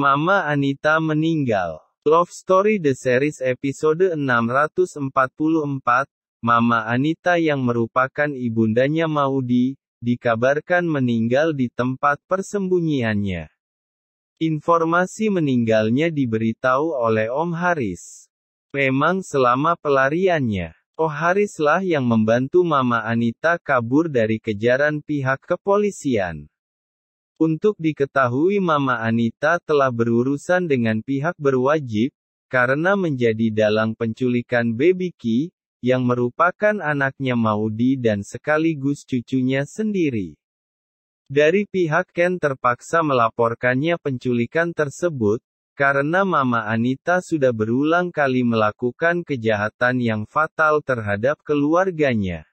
Mama Anita meninggal. Love Story The Series episode 644, Mama Anita yang merupakan ibundanya Maudi, dikabarkan meninggal di tempat persembunyiannya. Informasi meninggalnya diberitahu oleh Om Haris. Memang selama pelariannya, Oharislah oh yang membantu Mama Anita kabur dari kejaran pihak kepolisian. Untuk diketahui Mama Anita telah berurusan dengan pihak berwajib, karena menjadi dalang penculikan Baby Ki, yang merupakan anaknya Maudi dan sekaligus cucunya sendiri. Dari pihak Ken terpaksa melaporkannya penculikan tersebut, karena Mama Anita sudah berulang kali melakukan kejahatan yang fatal terhadap keluarganya.